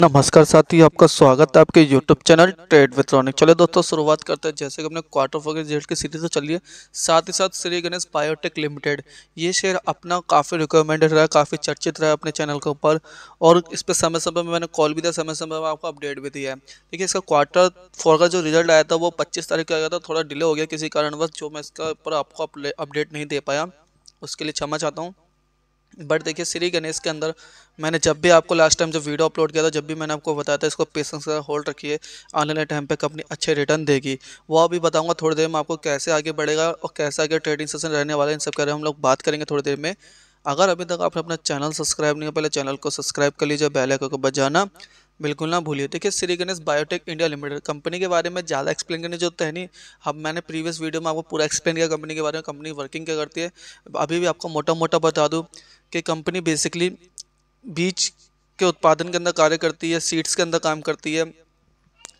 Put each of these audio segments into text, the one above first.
नमस्कार साथी आपका स्वागत है आपके यूट्यूब चैनल ट्रेड विथ्रॉनिक चलिए दोस्तों शुरुआत करते हैं जैसे कि अपने क्वार्टर फोर के रिजल्ट की सीरीज तो चलिए साथ ही साथ श्री गणेश बायोटेक लिमिटेड ये शेयर अपना काफ़ी रिकमेंडेड रहा काफ़ी चर्चित रहा अपने चैनल के ऊपर और इस पर समय समय में मैंने कॉल भी दिया समय समय में आपको अपडेट भी दिया है देखिए इसका क्वार्टर फोर का जो रिजल्ट आया था वो पच्चीस तारीख का आया था थोड़ा डिले हो गया किसी कारणवश जो मैं इसका ऊपर आपको अपडेट नहीं दे पाया उसके लिए क्षमा चाहता हूँ बट देखिए श्री गणेश के अंदर मैंने जब भी आपको लास्ट टाइम जब वीडियो अपलोड किया था जब भी मैंने आपको बताया था इसको पेशेंस का होल्ड रखिए आने वाले टाइम पे कंपनी अच्छे रिटर्न देगी वो अभी बताऊंगा थोड़ी देर में आपको कैसे आगे बढ़ेगा और कैसे आगे ट्रेडिंग सेशन रहने वाला है इन सब के हम लोग बात करेंगे थोड़ी देर में अगर अभी तक आपने अपना चैनल सब्सक्राइब नहीं किया पहले चैनल को सब्सक्राइब कर लीजिए बेल आइकन को बजाना बिल्कुल ना भूलिए देखिए Shri Ganesh biotech India limited company के बारे में ज़्यादा एक्सप्लेन करने जरूरत है नहीं अब मैंने प्रीवियस वीडियो में आपको पूरा एक्सप्लेन किया कंपनी के बारे में कंपनी वर्किंग क्या करती है अभी भी आपको मोटा मोटा बता दूँ कि कंपनी बेसिकली बीज के उत्पादन के अंदर कार्य करती है सीड्स के अंदर काम करती है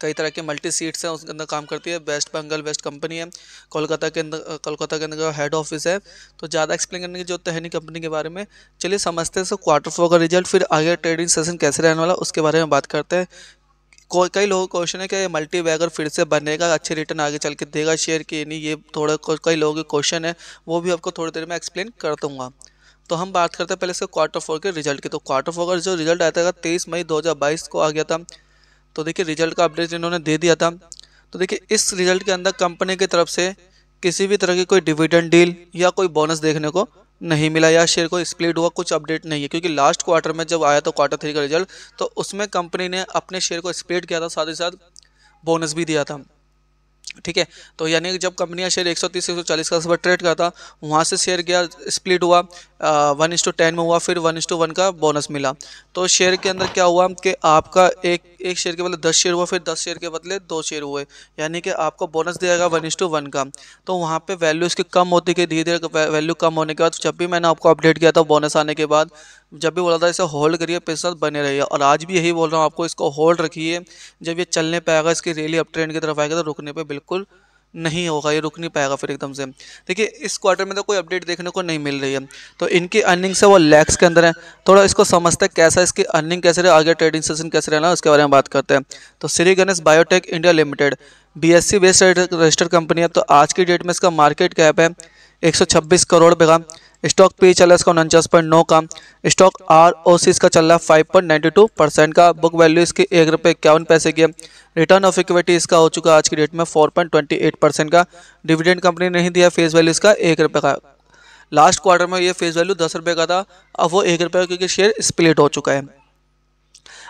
कई तरह के मल्टी सीट्स हैं उसके अंदर काम करती है वेस्ट बंगाल वेस्ट कंपनी है कोलकाता के अंदर कोलकाता के अंदर हेड ऑफिस है तो ज़्यादा एक्सप्लेन करने की जरूरत है नहीं कंपनी के बारे में चलिए समझते हैं सो क्वार्टर फोर का रिजल्ट फिर आगे ट्रेडिंग सेशन कैसे रहने वाला उसके बारे में बात करते हैं कई लोगों का क्वेश्चन है कि मल्टी बैगर फिर से बनेगा अच्छे रिटर्न आगे चल के देगा शेयर की नहीं ये थोड़ा कई लोगों के क्वेश्चन है वो भी आपको थोड़ी देर में एक्सप्लेन कर दूंगा तो हम बात करते हैं पहले से क्वार्टर फोर के रिजल्ट की तो क्वार्टर फोर का जो रिजल्ट आया था तेईस मई 2022 को आ गया था तो देखिए रिजल्ट का अपडेट इन्होंने दे दिया था तो देखिए इस रिजल्ट के अंदर कंपनी की तरफ से किसी भी तरह की कोई डिविडेंड डील या कोई बोनस देखने को नहीं मिला या शेयर को स्प्लिट हुआ कुछ अपडेट नहीं है क्योंकि लास्ट क्वार्टर में जब आया तो क्वार्टर थ्री का रिजल्ट तो उसमें कंपनी ने अपने शेयर को स्प्लिट किया था साथ ही साथ बोनस भी दिया था ठीक है तो यानी कि जब कंपनी का शेयर 130 140 का सुबह ट्रेड करता वहाँ से शेयर गया स्प्लिट हुआ वन इंस टू टेन में हुआ फिर वन इंस टू वन का बोनस मिला तो शेयर के अंदर क्या हुआ कि आपका एक एक शेयर के बदले दस शेयर हुआ फिर दस शेयर के बदले दो शेयर हुए यानी कि आपको बोनस दिया वन इज टू वन का तो वहाँ पे वैल्यू इसकी कम होती गई धीरे धीरे वैल्यू कम होने के बाद जब भी मैंने आपको अपडेट किया था बोनस आने के बाद जब भी बोला था इसे होल्ड करिए पैसा बने रहिए और आज भी यही बोल रहा हूँ आपको इसको होल्ड रखिए जब ये चलने पर आएगा इसकी रैली अप ट्रेंड की तरफ आएगा तो रुकने पर बिल्कुल नहीं होगा ये रुक नहीं पाएगा फिर एकदम से देखिए इस क्वार्टर में तो कोई अपडेट देखने को नहीं मिल रही है तो इनकी अर्निंग से वो लैक्स के अंदर है थोड़ा इसको समझते हैं कैसा इसकी अर्निंग कैसे रहे आगे ट्रेडिंग सेशन कैसे रहना उसके बारे में बात करते हैं तो Shri Ganesh biotech India limited B S C based registered company है तो आज की डेट में इसका मार्केट कैप है एक करोड़ बेगा स्टॉक पी चल रहा है इसका उनचास पॉइंट नौ का स्टॉक आर ओ सी इसका चल रहा है five point ninety two percent का बुक वैल्यू इसकी एक रुपये इक्यावन पैसे की रिटर्न ऑफ इक्विटी इसका हो चुका है आज की डेट में four point twenty eight percent का डिविडेंड कंपनी नहीं दिया फेस वैल्यू इसका एक रुपये का लास्ट क्वार्टर में ये फेस वैल्यू दस रुपये का था अब वो एक रुपये क्योंकि शेयर स्प्लिट हो चुका है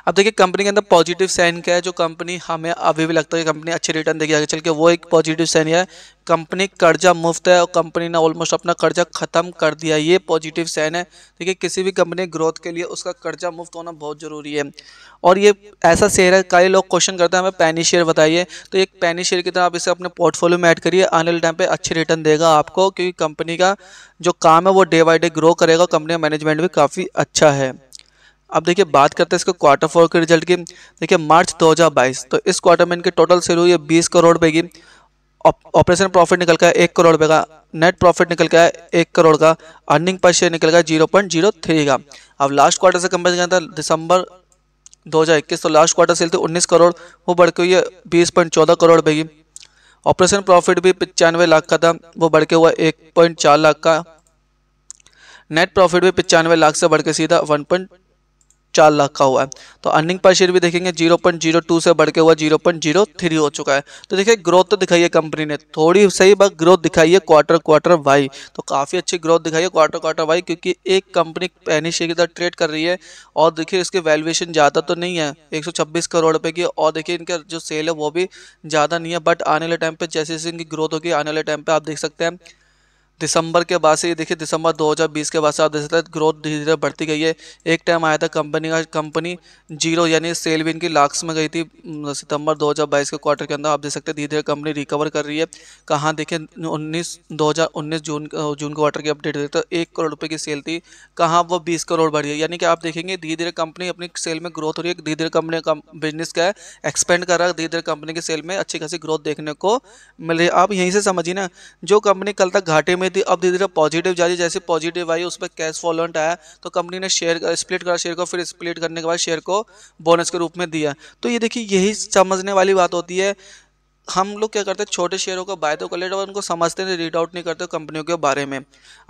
अब देखिए कंपनी के अंदर पॉजिटिव साइन क्या है जो कंपनी हमें अभी भी लगता है कि कंपनी अच्छे रिटर्न देगी आगे चल के वो एक पॉजिटिव साइन है कंपनी कर्जा मुफ्त है और कंपनी ने ऑलमोस्ट अपना कर्जा खत्म कर दिया ये पॉजिटिव साइन है देखिए किसी भी कंपनी ग्रोथ के लिए उसका कर्जा मुफ्त होना बहुत ज़रूरी है और ये ऐसा शेयर है कई लोग क्वेश्चन करते हैं हमें पैनी शेयर बताइए तो एक पैनी शेयर की तरह आप इसे अपने पोर्टफोलियो में ऐड करिए आने वाले टाइम पर अच्छे रिटर्न देगा आपको क्योंकि कंपनी का जो काम है वो डे बाई डे ग्रो करेगा कंपनी का मैनेजमेंट भी काफ़ी अच्छा है अब देखिए बात करते हैं इसके क्वार्टर फोर के रिजल्ट की देखिए मार्च 2022 तो इस क्वार्टर में इनकी टोटल सेल हुई है बीस करोड़ रुपये की ऑपरेशन प्रॉफिट निकल का एक करोड़ रुपये का नेट प्रॉफिट निकल का एक करोड़ का अर्निंग पर शेयर निकल का जीरो पॉइंट जीरो थ्री का अब लास्ट क्वार्टर से कंपेयर किया था दिसंबर 2021 तो लास्ट क्वार्टर सेल थी उन्नीस करोड़ वो बढ़ के हुई है बीस पॉइंट चौदह करोड़ रुपये की ऑपरेशन प्रॉफिट भी पचानवे लाख का था वो बढ़ के हुआ एक पॉइंट चार लाख का नेट प्रॉफिट भी पचानवे लाख से बढ़ के सीधा वन पॉइंट चार लाख का हुआ है तो अर्निंग पर शेयर भी देखेंगे जीरो पॉइंट जीरो टू से बढ़ के हुआ जीरो पॉइंट जीरो थ्री हो चुका है तो देखिए ग्रोथ तो दिखाई है कंपनी ने थोड़ी सही बात ग्रोथ दिखाई है क्वार्टर क्वार्टर वाई तो काफ़ी अच्छी ग्रोथ दिखाई है क्वार्टर क्वार्टर वाई क्योंकि एक कंपनी पहले शेयर की तरह ट्रेड कर रही है और देखिए इसकी वैल्यूएशन ज़्यादा तो नहीं है एक करोड़ रुपये की और देखिए इनका जो सेल है वो भी ज़्यादा नहीं है बट आने वाले टाइम पर जैसे जैसे इनकी ग्रोथ होगी आने वाले टाइम पर आप देख सकते हैं दिसंबर के बाद से ये देखिए दिसंबर 2020 के बाद से आप देख सकते हैं ग्रोथ धीरे धीरे बढ़ती गई है एक टाइम आया था कंपनी का कंपनी जीरो यानी सेल भी इनकी लाख्स में गई थी सितंबर 2022 के क्वार्टर के अंदर आप देख सकते हैं धीरे धीरे कंपनी रिकवर कर रही है कहाँ देखें उन्नीस दो जून जून क्वार्टर की अपडेट देखते तो एक करोड़ रुपये की सेल थी कहाँ वो बीस करोड़ बढ़ी है यानी कि आप देखेंगे धीरे धीरे कंपनी अपनी सेल में ग्रोथ हो रही है धीरे धीरे कंपनी बिजनेस का एक्सपेंड कर रहा है धीरे धीरे कंपनी की सेल में अच्छी खासी ग्रोथ देखने को मिल रही है आप यहीं से समझिए ना जो कंपनी कल तक घाटे में थी अब धीरे धीरे पॉजिटिव जा रही है जैसे पॉजिटिव आई उस पर कैश फॉलोट आया तो कंपनी ने शेयर स्प्लिट करा शेयर को फिर स्प्लिट करने के बाद शेयर को बोनस के रूप में दिया तो ये देखिए यही समझने वाली बात होती है हम लोग क्या करते हैं छोटे शेयरों को बाय तो कर लेते और उनको समझते नहीं रीड आउट नहीं करते कंपनियों के बारे में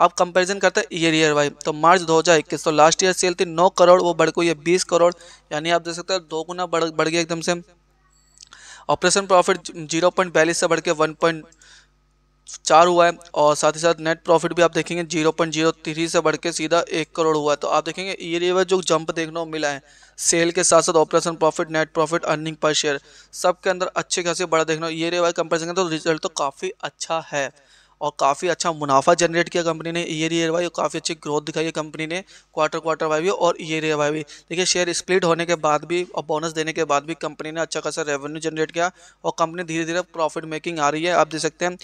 आप कंपैरिजन करते हैं ईयर ईयर वाई तो मार्च 2021 तो लास्ट ईयर सेल थी 9 करोड़ वो बढ़ गई है 20 करोड़ यानी आप देख सकते हैं दो गुना बढ़ बढ़ गया एकदम से ऑपरेशन प्रॉफिट जीरो से बढ़ के वन चार हुआ है और साथ ही साथ नेट प्रॉफिट भी आप देखेंगे जीरो पॉइंट जीरो थ्री से बढ़ के सीधा एक करोड़ हुआ है तो आप देखेंगे ये लेवल जो जंप देखने को मिला है सेल के साथ साथ operation profit net profit earning per share सब के अंदर अच्छे खासे बड़ा देखना ये लेवल कंपेरिजन तो रिजल्ट तो काफ़ी अच्छा है और काफ़ी अच्छा मुनाफा जनरेट किया कंपनी ने ईयर ईयर वाई और काफ़ी अच्छी ग्रोथ दिखाई है कंपनी ने क्वार्टर क्वार्टर वाई भी और ईयर ईयर वाई भी देखिए शेयर स्प्लिट होने के बाद भी और बोनस देने के बाद भी कंपनी ने अच्छा खासा रेवेन्यू जनरेट किया और कंपनी धीरे धीरे प्रॉफिट मेकिंग आ रही है आप देख सकते हैं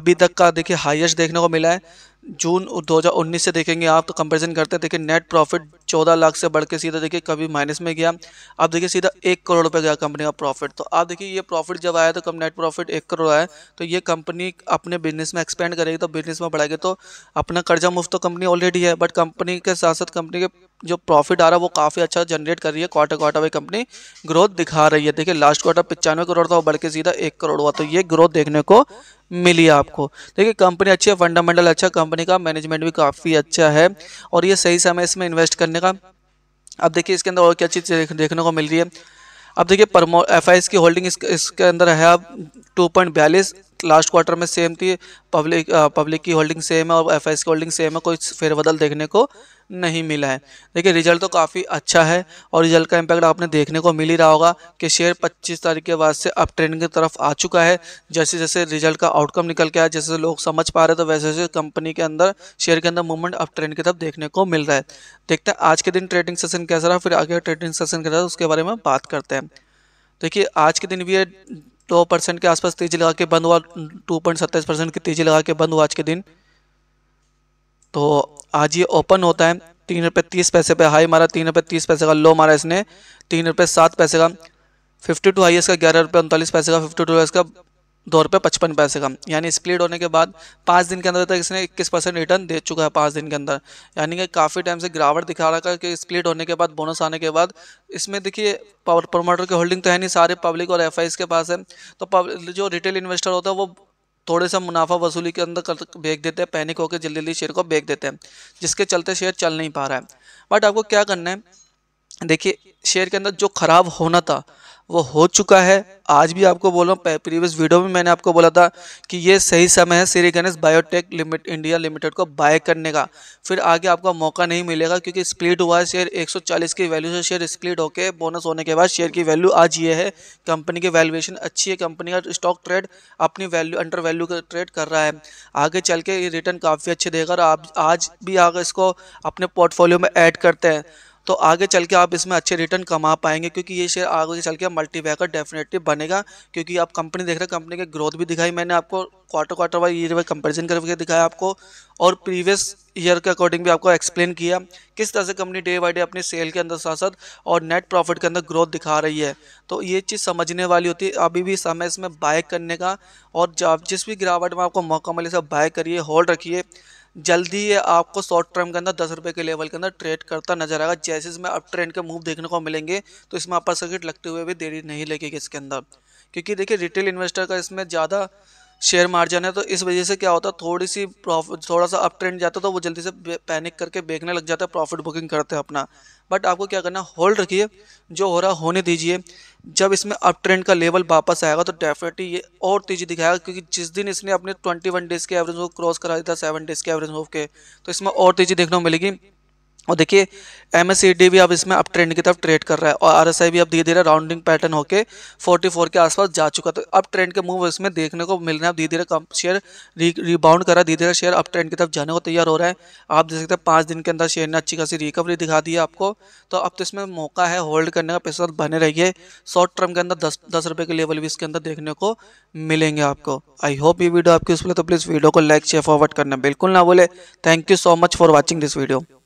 अभी तक का देखिए हाइएस्ट देखने को मिला है जून 2019 से देखेंगे आप तो कंपेरिजन करते हैं देखिए नेट प्रॉफिट 14 लाख से बढ़ के सीधा देखिए कभी माइनस में गया अब देखिए सीधा एक करोड़ रुपए गया कंपनी का प्रॉफिट तो आप देखिए ये प्रॉफिट जब आया तो कम नेट प्रॉफिट एक करोड़ आया तो ये कंपनी अपने बिजनेस में एक्सपेंड करेगी तो बिजनेस में बढ़ाएगी तो अपना कर्जा मुफ्त तो कंपनी ऑलरेडी है बट कंपनी के साथ साथ कंपनी के जो प्रॉफिट आ रहा है वो काफ़ी अच्छा जनरेट कर रही है क्वार्टर क्वार्टर में कंपनी ग्रोथ दिखा रही है देखिए लास्ट क्वार्टर पचानवे करोड़ था वो बढ़ के सीधा एक करोड़ हुआ तो ये ग्रोथ देखने को मिली आपको देखिए कंपनी अच्छी है फंडामेंटल अच्छा कंपनी का मैनेजमेंट भी काफ़ी अच्छा है और ये सही समय इसमें इन्वेस्ट करने का अब देखिए इसके अंदर और क्या चीज़ देखने को मिल रही है अब देखिए परमो एफ की होल्डिंग इस, इसके अंदर है अब टू पॉइंट बयालीस लास्ट क्वार्टर में सेम थी पब्लिक पब्लिक uh, की होल्डिंग सेम है और एफ की होल्डिंग सेम है कोई फेरबदल देखने को नहीं मिला है देखिए रिजल्ट तो काफ़ी अच्छा है और रिजल्ट का इम्पैक्ट आपने देखने को मिल ही रहा होगा कि शेयर 25 तारीख के बाद से अब ट्रेंड की तरफ आ चुका है जैसे जैसे रिजल्ट का आउटकम निकल के आया जैसे जैसे लोग समझ पा रहे तो वैसे वैसे कंपनी के अंदर शेयर के अंदर मूवमेंट अब ट्रेंड की तरफ देखने को मिल रहा है देखते हैं आज के दिन ट्रेडिंग सेशन कैसा रहा फिर आगे ट्रेडिंग सेशन कैसा उसके बारे में बात करते हैं देखिए आज के दिन भी दो परसेंट के आसपास तेजी लगा के बंद हुआ टू पॉइंट सत्ताईस परसेंट की तेजी लगा के बंद हुआ आज के दिन तो आज ये ओपन होता है तीन रुपये तीस पैसे पे हाई मारा तीन रुपये तीस पैसे का लो मारा इसने तीन रुपये सात पैसे का फिफ्टी टू हाई का ग्यारह रुपये उनतालीस पैसे का फिफ्टी टू हाईएस्ट का दो रुपये पचपन पैसे का यानी स्प्लिट होने के बाद पाँच दिन के अंदर तक इसने इक्कीस परसेंट रिटर्न दे चुका है पाँच दिन के अंदर यानी कि काफ़ी टाइम से गिरावट दिखा रहा था कि स्प्लिट होने के बाद बोनस आने के बाद इसमें देखिए पावर प्रोमोटर की होल्डिंग तो है नहीं सारे पब्लिक और एफ के पास है तो जो रिटेल इन्वेस्टर होता है वो थोड़े सा मुनाफा वसूली के अंदर बेच देते हैं पैनिक होकर जल्दी जल्दी शेयर को बेच देते हैं जिसके चलते शेयर चल नहीं पा रहा है बट आपको क्या करना है देखिए शेयर के अंदर जो ख़राब होना था वो हो चुका है आज भी आपको बोल रहा हूँ प्रीवियस वीडियो में मैंने आपको बोला था कि ये सही समय है Shri Ganesh biotech limit India limited को बाय करने का फिर आगे आपका मौका नहीं मिलेगा क्योंकि स्प्लिट हुआ है शेयर 140 की वैल्यू से शेयर स्प्लिट होकर बोनस होने के बाद शेयर की वैल्यू आज ये है कंपनी की वैल्यूएशन अच्छी है कंपनी का स्टॉक ट्रेड अपनी वैल्यू अंडर वैल्यू का ट्रेड कर रहा है आगे चल के ये रिटर्न काफ़ी अच्छे देगा और आप आज भी आगे इसको अपने पोर्टफोलियो में ऐड करते हैं तो आगे चल के आप इसमें अच्छे रिटर्न कमा पाएंगे क्योंकि ये शेयर आगे चल के मल्टी वैकर डेफिनेटली बनेगा क्योंकि आप कंपनी देख रहे हैं कंपनी की ग्रोथ भी दिखाई मैंने आपको quarter quarter wise year wise comparison करके दिखाया आपको और प्रीवियस ईयर के अकॉर्डिंग भी आपको एक्सप्लेन किया किस तरह से कंपनी डे बाई डे अपने सेल के अंदर साथ साथ और नेट प्रॉफिट के अंदर ग्रोथ दिखा रही है तो ये चीज़ समझने वाली होती है अभी भी समय इसमें बाय करने का और जिस भी गिरावट में आपको मौका मिले सब बाय करिए होल्ड रखिए जल्दी ये आपको शॉर्ट टर्म के अंदर दस रुपये के लेवल के अंदर ट्रेड करता नजर आएगा जैसे इसमें अब ट्रेंड के मूव देखने को मिलेंगे तो इसमें अपर सर्किट लगते हुए भी देरी नहीं लगेगी इसके अंदर क्योंकि देखिए रिटेल इन्वेस्टर का इसमें ज़्यादा शेयर मार्जिन है तो इस वजह से क्या होता है थोड़ी सी प्रॉफिट थोड़ा सा अप ट्रेंड जाता है तो वो जल्दी से पैनिक करके बेचने लग जाता है प्रॉफिट बुकिंग करते हैं अपना बट आपको क्या करना होल्ड रखिए जो हो रहा होने दीजिए जब इसमें अप ट्रेंड का लेवल वापस आएगा तो डेफिनेटली ये और तेज़ी दिखाएगा क्योंकि जिस दिन इसने अपने ट्वेंटी वन डेज़ के एवरेज को क्रॉस करा दिया था सेवन डेज़ के एवरेज मूव के तो इसमें और तेज़ी देखने को मिलेगी और देखिए एम भी अब इसमें अप ट्रेंड की तरफ ट्रेड कर रहा है और आर भी अब धीरे धीरे राउंडिंग पैटर्न होकर 44 के आसपास जा चुका तो अप ट्रेंड के मूव इसमें देखने को मिल रहे हैं अब धीरे धीरे कम शेयर री रिबाउंड कर रहा है धीरे धीरे शेयर अप ट्रेंड की तरफ जाने को तैयार हो रहा है आप देख सकते हैं पाँच दिन के अंदर शेयर ने अच्छी खासी रिकवरी दिखा दी है आपको तो अब तो इसमें मौका है होल्ड करने का पैसा बने रहिए शॉर्ट टर्म के अंदर दस दस रुपये के लेवल भी इसके अंदर देखने को मिलेंगे आपको आई होप ये वीडियो आपकी उसमें तो प्लीज़ वीडियो को लाइक शेयर फॉरवर्ड करना बिल्कुल ना बोले thank you so much for watching this video